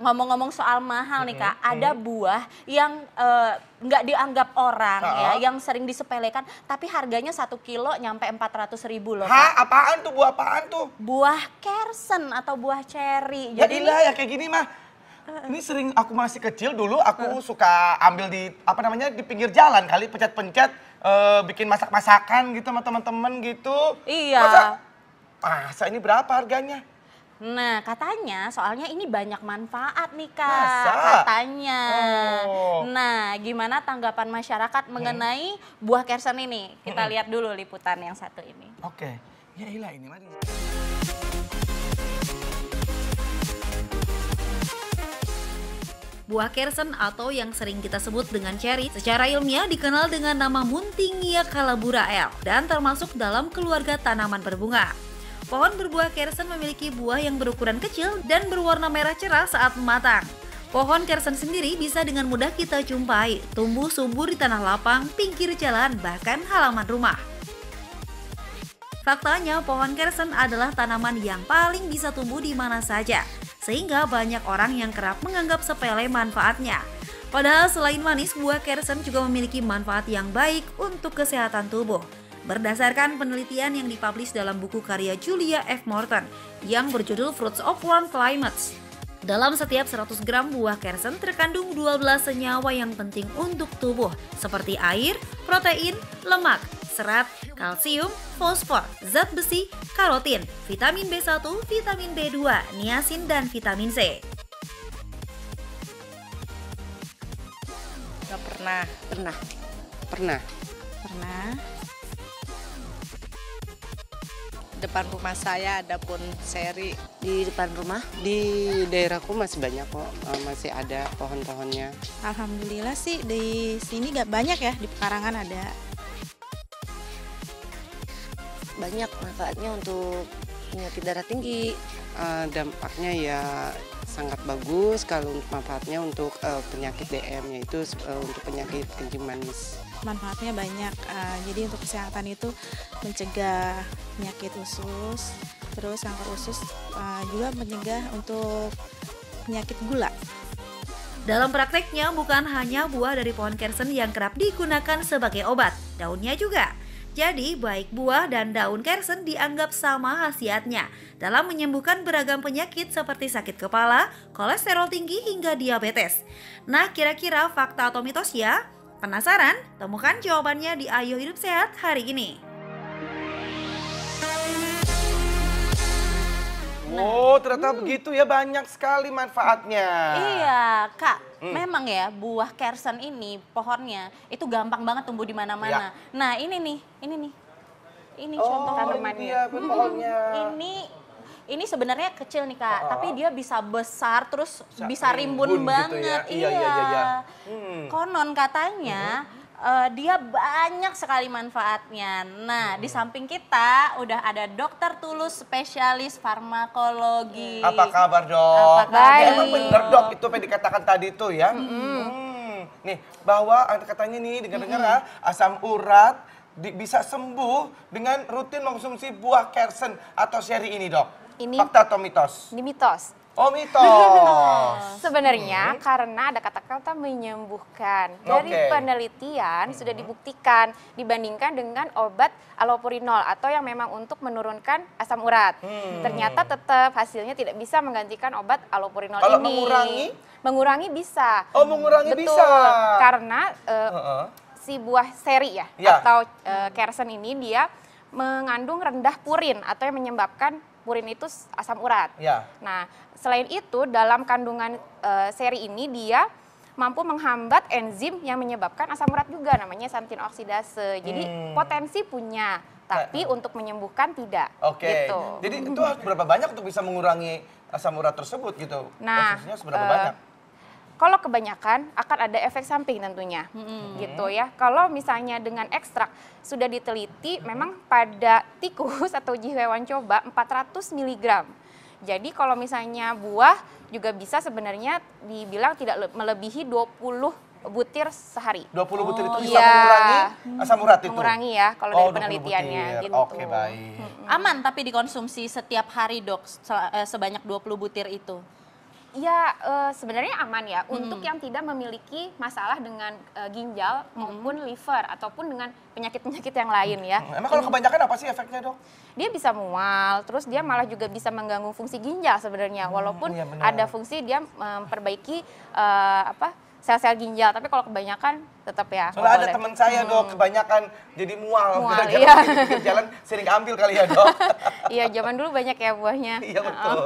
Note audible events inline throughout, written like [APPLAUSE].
ngomong-ngomong soal mahal nih kak, ada buah yang eh, nggak uh, dianggap orang uh -huh. ya, yang sering disepelekan, tapi harganya satu kilo nyampe empat ratus ribu loh. Hah, apaan tuh buah apaan tuh? Buah kersen atau buah ceri. Ya Jadi lah ya kayak gini mah. Eh. Ini sering aku masih kecil dulu aku uh. suka ambil di apa namanya di pinggir jalan kali pencet-pencet uh, bikin masak-masakan gitu sama teman-teman gitu. Iya. Masa, masa ini berapa harganya? Nah, katanya soalnya ini banyak manfaat nih, Kak. Masa? Katanya. Oh. Nah, gimana tanggapan masyarakat hmm. mengenai hmm. buah kersen ini? Kita hmm. lihat dulu liputan yang satu ini. Oke. Okay. Ya ilah ini mari. Buah kersen atau yang sering kita sebut dengan cherry secara ilmiah dikenal dengan nama Muntingia calabura L dan termasuk dalam keluarga tanaman berbunga. Pohon berbuah kersen memiliki buah yang berukuran kecil dan berwarna merah cerah saat matang. Pohon kersen sendiri bisa dengan mudah kita jumpai, tumbuh subur di tanah lapang, pinggir jalan, bahkan halaman rumah. Faktanya, pohon kersen adalah tanaman yang paling bisa tumbuh di mana saja, sehingga banyak orang yang kerap menganggap sepele manfaatnya. Padahal selain manis, buah kersen juga memiliki manfaat yang baik untuk kesehatan tubuh. Berdasarkan penelitian yang dipublish dalam buku karya Julia F. Morton yang berjudul Fruits of Warm Climates. Dalam setiap 100 gram buah kersen terkandung 12 senyawa yang penting untuk tubuh seperti air, protein, lemak, serat, kalsium, fosfor, zat besi, karotin, vitamin B1, vitamin B2, niacin, dan vitamin C. Gak pernah. Pernah. Pernah. Pernah depan rumah saya ada pun seri di depan rumah di daerahku masih banyak kok eh, masih ada pohon-pohonnya alhamdulillah sih di sini gak banyak ya di pekarangan ada banyak manfaatnya untuk penyakit darah tinggi Eh, dampaknya ya sangat bagus kalau untuk manfaatnya untuk uh, penyakit DM yaitu uh, untuk penyakit kencing manis. Manfaatnya banyak. Uh, jadi untuk kesehatan itu mencegah penyakit usus, terus kanker usus uh, juga mencegah untuk penyakit gula. Dalam prakteknya bukan hanya buah dari pohon kersen yang kerap digunakan sebagai obat, daunnya juga jadi, baik buah dan daun kersen dianggap sama khasiatnya dalam menyembuhkan beragam penyakit seperti sakit kepala, kolesterol tinggi hingga diabetes. Nah, kira-kira fakta atau mitos ya? Penasaran? Temukan jawabannya di Ayo Hidup Sehat hari ini. Nah. Oh, ternyata hmm. begitu ya banyak sekali manfaatnya. Iya, Kak. Hmm. Memang ya buah kersen ini pohonnya itu gampang banget tumbuh di mana-mana. Ya. Nah, ini nih, ini nih. Ini oh, contoh tanamannya. Iya, pohonnya. Hmm, ini ini sebenarnya kecil nih kak, oh. tapi dia bisa besar terus bisa, rimbun, rimbun banget. Gitu ya. Iya, iya, iya, iya. iya. Hmm. Konon katanya hmm uh, dia banyak sekali manfaatnya. Nah, hmm. di samping kita udah ada dokter tulus spesialis farmakologi. Apa kabar dok? Apa kabar? Ya, emang bener dok itu yang dikatakan tadi itu ya. Hmm. Hmm. Nih bahwa katanya nih dengar-dengar hmm. asam urat di, bisa sembuh dengan rutin mengkonsumsi buah kersen atau seri ini dok. Ini fakta atau mitos? Ini mitos Oh mitos. [LAUGHS] Sebenarnya hmm. karena ada kata-kata menyembuhkan. Dari okay. penelitian hmm. sudah dibuktikan dibandingkan dengan obat allopurinol atau yang memang untuk menurunkan asam urat. Hmm. Ternyata tetap hasilnya tidak bisa menggantikan obat allopurinol Kalau ini. mengurangi? Mengurangi bisa. Oh mengurangi Betul. bisa. Karena uh, uh -uh. si buah seri ya, ya. atau uh, kersen ini dia mengandung rendah purin atau yang menyebabkan purin itu asam urat. Ya. Nah, selain itu dalam kandungan e, seri ini dia mampu menghambat enzim yang menyebabkan asam urat juga namanya santin oksidase. Jadi hmm. potensi punya, tapi nah. untuk menyembuhkan tidak. Oke. Okay. Gitu. Jadi itu harus berapa banyak untuk bisa mengurangi asam urat tersebut gitu? Nah, seberapa eh, banyak? Kalau kebanyakan akan ada efek samping tentunya, hmm. gitu ya. Kalau misalnya dengan ekstrak sudah diteliti, hmm. memang pada tikus atau hewan coba 400 mg. Jadi kalau misalnya buah juga bisa sebenarnya dibilang tidak melebihi 20 butir sehari. 20 oh, butir itu oh, bisa iya. mengurangi asam eh, hmm. urat itu. Mengurangi ya kalau oh, dari penelitiannya gitu. Oke, okay, baik. Aman tapi dikonsumsi setiap hari, Dok, eh, sebanyak 20 butir itu. Ya uh, sebenarnya aman ya hmm. untuk yang tidak memiliki masalah dengan uh, ginjal hmm. maupun liver ataupun dengan penyakit-penyakit yang lain ya. Hmm. Emang kalau hmm. kebanyakan apa sih efeknya dok? Dia bisa mual, terus dia malah juga bisa mengganggu fungsi ginjal sebenarnya. Hmm, Walaupun hmm, iya ada fungsi dia memperbaiki uh, apa sel-sel ginjal tapi kalau kebanyakan tetap ya Kalau ada teman saya hmm. dok kebanyakan jadi mual, mual jalan, iya. jalan sering ambil kali ya dok [LAUGHS] iya zaman dulu banyak ya buahnya [LAUGHS] iya betul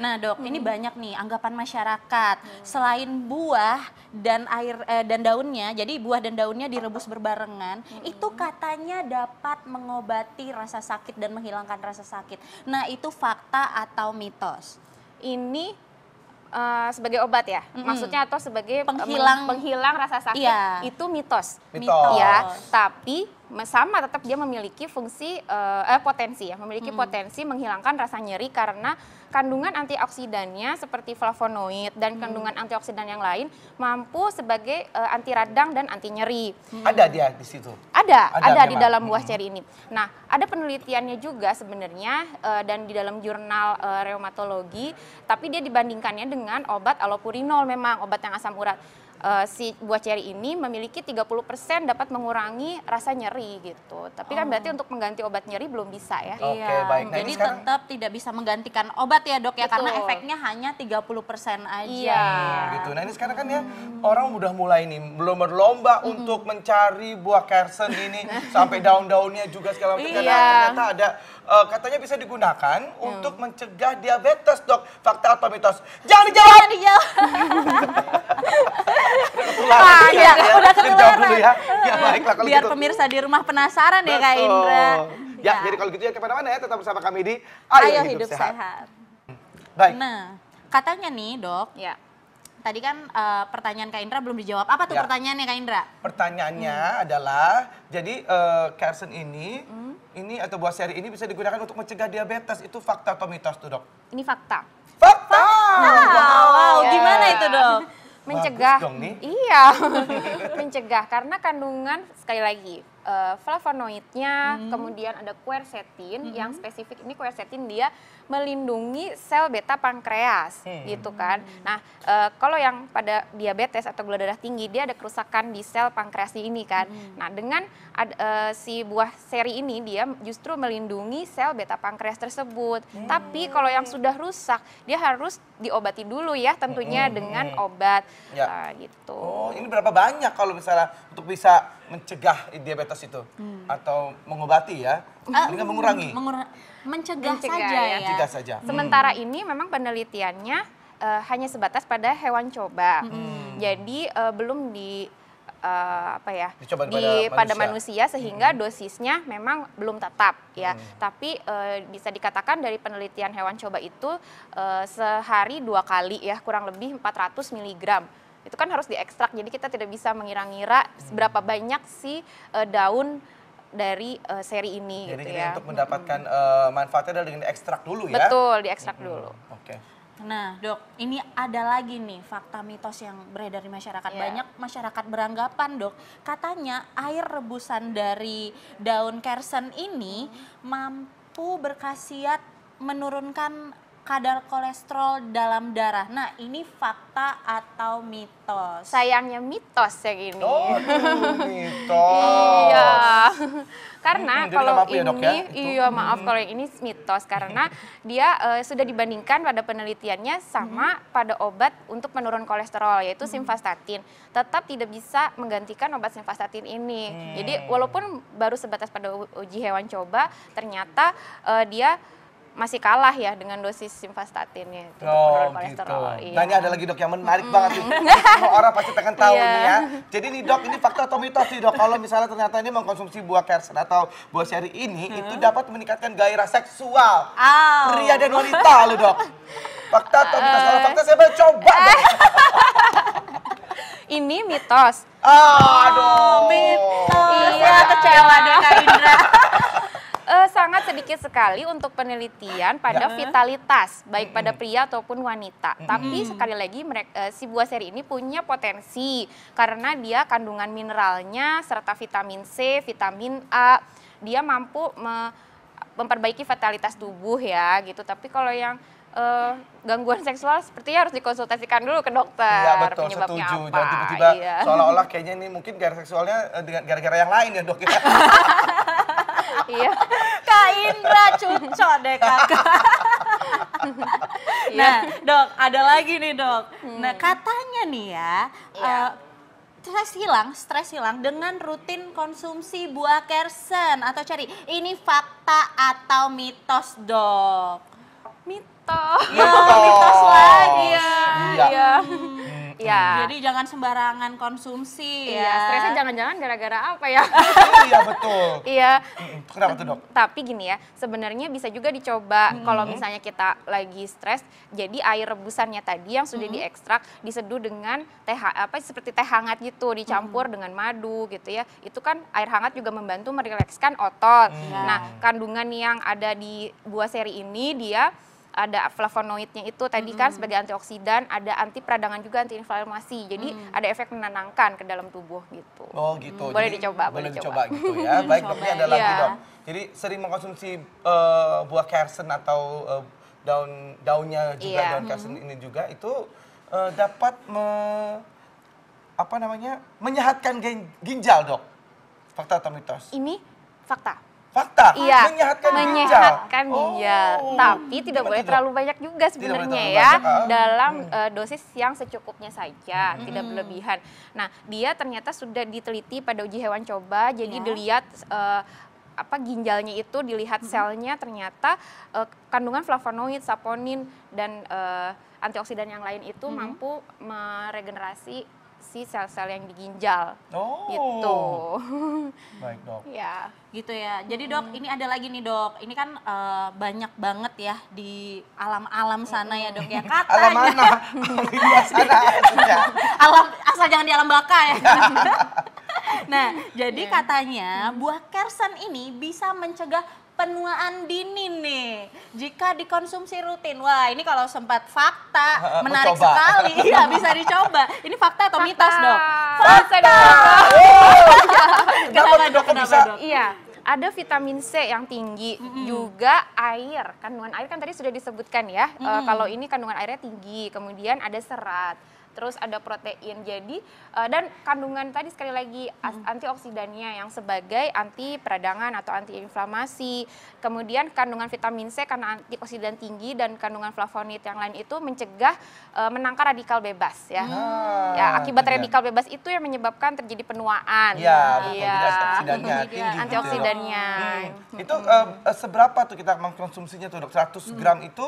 nah dok hmm. ini banyak nih anggapan masyarakat hmm. selain buah dan air eh, dan daunnya jadi buah dan daunnya direbus berbarengan hmm. itu katanya dapat mengobati rasa sakit dan menghilangkan rasa sakit nah itu fakta atau mitos ini Uh, sebagai obat ya, maksudnya atau sebagai penghilang penghilang rasa sakit iya. itu mitos, mitos. ya. Tapi sama tetap dia memiliki fungsi uh, eh, potensi ya memiliki hmm. potensi menghilangkan rasa nyeri karena kandungan antioksidannya seperti flavonoid dan hmm. kandungan antioksidan yang lain mampu sebagai uh, anti radang dan anti nyeri. Hmm. Ada dia di situ. Ada, ada, ada di dalam buah hmm. ceri ini. Nah, ada penelitiannya juga sebenarnya uh, dan di dalam jurnal uh, reumatologi, tapi dia dibandingkannya dengan obat allopurinol memang obat yang asam urat uh, si buah ceri ini memiliki 30% dapat mengurangi rasa nyeri gitu. Tapi kan berarti oh. untuk mengganti obat nyeri belum bisa ya. Oke, okay, iya. baik. Nah, Jadi sekarang... tetap tidak bisa menggantikan obat ya, Dok ya Betul. karena efeknya hanya 30% aja. Iya. hmm, Gitu. Nah, ini sekarang kan ya hmm. orang udah mulai nih belum berlomba hmm. untuk mencari buah kersen ini sampai daun-daunnya juga segala macam. Iya. ternyata ada uh, katanya bisa digunakan hmm. untuk mencegah diabetes, Dok. Fakta atau mitos? Jangan dijawab. Jangan dijawab. ah, ya, udah ketularan. Dulu ya. ya baiklah, kalau Biar gitu. pemirsa di rumah penasaran Betul. ya Kak Indra. Ya, ya, jadi kalau gitu ya kemana-mana ya, tetap bersama kami di Ayo, Ayo Hidup, Hidup Sehat. Sehat. Hmm, baik. Nah, katanya nih dok, ya tadi kan uh, pertanyaan Kak Indra belum dijawab. Apa tuh ya. pertanyaannya Kak Indra? Pertanyaannya hmm. adalah jadi uh, Carson ini hmm ini atau buah seri ini bisa digunakan untuk mencegah diabetes. Itu fakta atau mitos tuh dok? Ini fakta. Fakta! fakta. Wow, wow. Yeah. gimana itu dok? Mencegah. dong nih. Iya, [LAUGHS] mencegah karena kandungan sekali lagi uh, flavonoidnya, hmm. kemudian ada quercetin hmm. yang spesifik ini quercetin dia melindungi sel beta pankreas hmm. gitu kan. Nah, uh, kalau yang pada diabetes atau gula darah tinggi dia ada kerusakan di sel pankreas ini kan. Hmm. Nah, dengan ad, uh, si buah seri ini dia justru melindungi sel beta pankreas tersebut. Hmm. Tapi kalau yang sudah rusak dia harus diobati dulu ya tentunya hmm. dengan obat ya. uh, gitu. Oh, ini berapa banyak kalau misalnya untuk bisa mencegah diabetes itu hmm. atau mengobati ya, ah, mendingan uh, mengurangi. mengura mencegah, mencegah saja ya. ya. Mencegah saja. Sementara hmm. ini memang penelitiannya uh, hanya sebatas pada hewan coba. Hmm. hmm. Jadi uh, belum di uh, apa ya Dicoba di pada manusia, manusia sehingga hmm. dosisnya memang belum tetap ya hmm. tapi uh, bisa dikatakan dari penelitian hewan coba itu uh, sehari dua kali ya kurang lebih 400 miligram itu kan harus diekstrak jadi kita tidak bisa mengira-ngira seberapa banyak si uh, eh, daun dari uh, seri ini jadi, gitu jadi ya. untuk mendapatkan hmm. uh, manfaatnya adalah dengan diekstrak dulu ya betul diekstrak hmm. dulu oke okay. Nah, dok, ini ada lagi nih fakta mitos yang beredar di masyarakat. Yeah. Banyak masyarakat beranggapan, dok, katanya air rebusan dari daun kersen ini mampu berkhasiat menurunkan kadar kolesterol dalam darah. Nah, ini fakta atau mitos? Sayangnya mitos yang ini. Oh, mitos. [LAUGHS] iya. Karena hmm, kalau ya, ini, dok, ya? iya iya maaf kalau ini mitos karena dia uh, sudah dibandingkan pada penelitiannya sama hmm. pada obat untuk menurun kolesterol yaitu hmm. simvastatin. Tetap tidak bisa menggantikan obat simvastatin ini. Hmm. Jadi walaupun baru sebatas pada uji hewan coba, ternyata uh, dia masih kalah ya dengan dosis simvastatinnya untuk oh, gitu. kolesterol. Gitu. Iya. Tanya ada lagi dok yang menarik mm. banget nih. Semua orang pasti pengen tahu yeah. nih ya. Jadi nih dok ini fakta atau mitos sih dok. Kalau misalnya ternyata ini mengkonsumsi buah kersen atau buah seri ini hmm. itu dapat meningkatkan gairah seksual oh. pria dan wanita loh dok. Fakta atau mitos? Kalau fakta saya mau coba. Dok. [LAUGHS] ini mitos. Oh, aduh. Mitos. Iya, kecewa deh Kak Indra. [LAUGHS] sedikit sekali untuk penelitian pada ya. vitalitas baik pada pria ataupun wanita. Tapi sekali lagi mereka, eh, si buah seri ini punya potensi karena dia kandungan mineralnya serta vitamin C, vitamin A, dia mampu me memperbaiki vitalitas tubuh ya gitu. Tapi kalau yang uh, gangguan seksual sepertinya harus dikonsultasikan dulu ke dokter. Iya betul, penyebabnya setuju. Apa. Jangan iya. seolah-olah kayaknya ini mungkin gara seksualnya eh, dengan gara-gara yang lain ya dok. Ya. [LAUGHS] Iya. [LAUGHS] Kak Indra cucok deh kakak. [LAUGHS] Iya. nah dok, ada lagi nih dok. Hmm. Nah katanya nih ya, yeah. Iya. uh, stres hilang, stres hilang dengan rutin konsumsi buah kersen atau cari. Ini fakta atau mitos dok? Mitos. Ya, mitos lagi ya. Iya. Ya ya Jadi jangan sembarangan konsumsi iya, ya. Stresnya jangan-jangan gara-gara apa ya? Oh, iya betul. [LAUGHS] Iya. Kenapa tuh dok? Tapi gini ya, sebenarnya bisa juga dicoba hmm. kalau misalnya kita lagi stres, jadi air rebusannya tadi yang sudah hmm. diekstrak diseduh dengan teh apa seperti teh hangat gitu, dicampur hmm. dengan madu gitu ya. Itu kan air hangat juga membantu merilekskan otot. Hmm. Nah, kandungan yang ada di buah seri ini dia ada flavonoidnya itu tadi kan hmm. sebagai antioksidan, ada anti peradangan juga anti inflamasi. Jadi hmm. ada efek menenangkan ke dalam tubuh gitu. Oh gitu. Hmm. Boleh dicoba, boleh dicoba. dicoba gitu ya. Baik tapi ada lagi yeah. dok. Jadi sering mengkonsumsi uh, buah kersen atau uh, daun daunnya juga yeah. daun kersen hmm. ini juga itu uh, dapat me, apa namanya menyehatkan ginjal dok. Fakta atau mitos? Ini fakta fakta iya, menyehatkan, menyehatkan oh. ginjal. Oh, tapi tidak boleh terlalu banyak juga sebenarnya ya banyak, ah. dalam hmm. uh, dosis yang secukupnya saja, hmm. tidak berlebihan. Nah, dia ternyata sudah diteliti pada uji hewan coba, jadi ya. dilihat uh, apa ginjalnya itu dilihat hmm. selnya ternyata uh, kandungan flavonoid, saponin dan uh, antioksidan yang lain itu hmm. mampu meregenerasi si sel-sel yang di ginjal. Oh. Gitu. [LAUGHS] Baik, Dok. ya. Gitu ya. Jadi, Dok, hmm. ini ada lagi nih, Dok. Ini kan uh, banyak banget ya di alam-alam sana ya, Dok ya. Hmm. kata alam mana? [LAUGHS] sana. Iya. alam asal jangan di alam baka ya. Iya. [LAUGHS] nah, jadi yeah. katanya hmm. buah kersen ini bisa mencegah penuaan dini nih jika dikonsumsi rutin. Wah, ini kalau sempat fakta oh, menarik Mencoba. sekali. [LAUGHS] Iya, bisa dicoba. Ini fakta atau fakta. mitos, Dok? Fakta. [LAUGHS] kenapa, Dok? Kenapa, Dok? Iya ada vitamin C yang tinggi, mm -hmm. juga air. Kandungan air kan tadi sudah disebutkan ya. Mm -hmm. e, kalau ini kandungan airnya tinggi, kemudian ada serat terus ada protein. Jadi uh, dan kandungan tadi sekali lagi hmm. antioksidannya yang sebagai anti peradangan atau antiinflamasi. Kemudian kandungan vitamin C karena antioksidan tinggi dan kandungan flavonoid yang lain itu mencegah uh, menangkal radikal bebas ya. Hmm. Ya, akibat ya. radikal bebas itu yang menyebabkan terjadi penuaan. Iya, ya. antioksidannya gitu. Antioksidannya. Hmm. hmm. Itu uh, seberapa tuh kita mengkonsumsinya tuh dok? 100 hmm. gram hmm. itu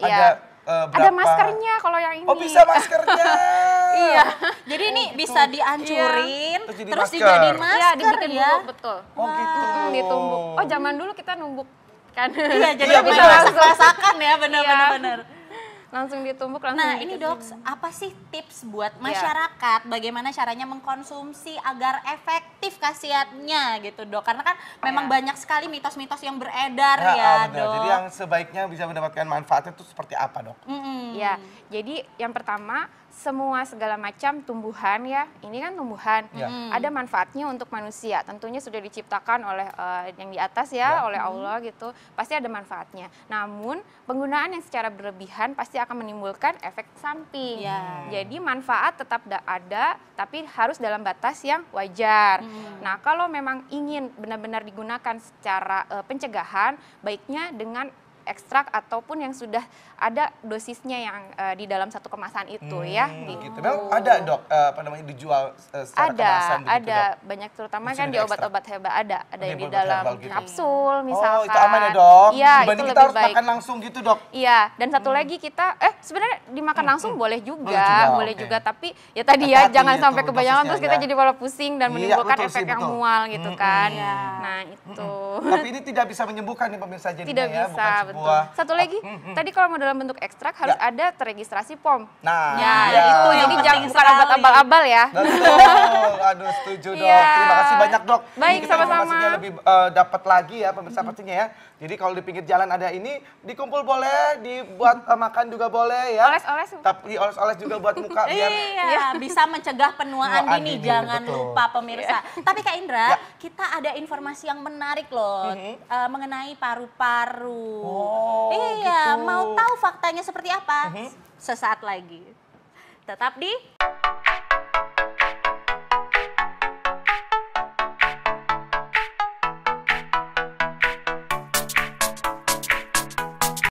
iya. ada ya Eh, berapa? Ada maskernya kalau yang oh, ini. Oh bisa maskernya. [LAUGHS] iya. Jadi ini oh, gitu. bisa dihancurin, iya. terus, jadi terus dijadiin masker ya. Dibikin ya. betul. Oh wow. gitu. Hmm, ditumbuk. Oh zaman dulu kita numbuk kan. iya [LAUGHS] jadi iya, bisa langsung rasakan ya benar-benar. Iya. Langsung ditumbuk langsung. Nah ini dok, apa sih tips buat iya. masyarakat yeah. bagaimana caranya mengkonsumsi agar efek positif khasiatnya gitu dok karena kan memang ya. banyak sekali mitos-mitos yang beredar ah, ya, ya dok jadi yang sebaiknya bisa mendapatkan manfaatnya itu seperti apa dok mm -hmm. ya jadi yang pertama semua segala macam tumbuhan ya ini kan tumbuhan ya. ada manfaatnya untuk manusia tentunya sudah diciptakan oleh uh, yang di atas ya, ya. oleh Allah gitu pasti ada manfaatnya namun penggunaan yang secara berlebihan pasti akan menimbulkan efek samping ya. jadi manfaat tetap ada tapi harus dalam batas yang wajar hmm. Hmm. Nah, kalau memang ingin benar-benar digunakan secara uh, pencegahan, baiknya dengan ekstrak ataupun yang sudah ada dosisnya yang uh, di dalam satu kemasan itu ya. hmm, ya. Gitu. gitu. Memang ada dok uh, apa namanya dijual uh, secara ada, kemasan gitu, Ada, Ada, gitu, banyak terutama kan di obat-obat hebat ada, ada yang di dalam gitu. kapsul oh, misalkan. Oh itu aman ya dok. Iya itu lebih harus baik. makan langsung gitu dok. Iya dan satu hmm. lagi kita eh sebenarnya dimakan hmm, langsung hmm. boleh juga, boleh juga, boleh okay. juga tapi ya tadi ya, ya jangan sampai kebanyakan terus kita ya. jadi malah pusing dan iya, menimbulkan efek yang mual gitu hmm, kan. Hmm. nah itu. Tapi ini tidak bisa menyembuhkan nih pemirsa jadinya tidak Bisa, buah. Satu lagi, hmm, hmm. tadi kalau mau dalam bentuk ekstrak harus ya. ada terregistrasi POM. Nah, ya, ya. itu yang jadi jangan bukan obat abal-abal ya. Betul. Aduh, setuju dok. Ya. Terima kasih banyak dok. Baik, sama-sama. lebih uh, dapat lagi ya pemirsa hmm. pastinya ya. Jadi kalau di pinggir jalan ada ini, dikumpul boleh, dibuat uh, makan juga boleh ya. Oles-oles. Tapi oles-oles juga buat muka [LAUGHS] biar iya. iya, bisa mencegah penuaan dini, dini jangan betul. lupa pemirsa. Iya. Tapi Kak Indra, ya. kita ada informasi yang menarik loh mm -hmm. uh, mengenai paru-paru. Oh. Oh, iya, gitu. mau tahu faktanya seperti apa? Mm-hmm. Sesaat lagi. Tetap di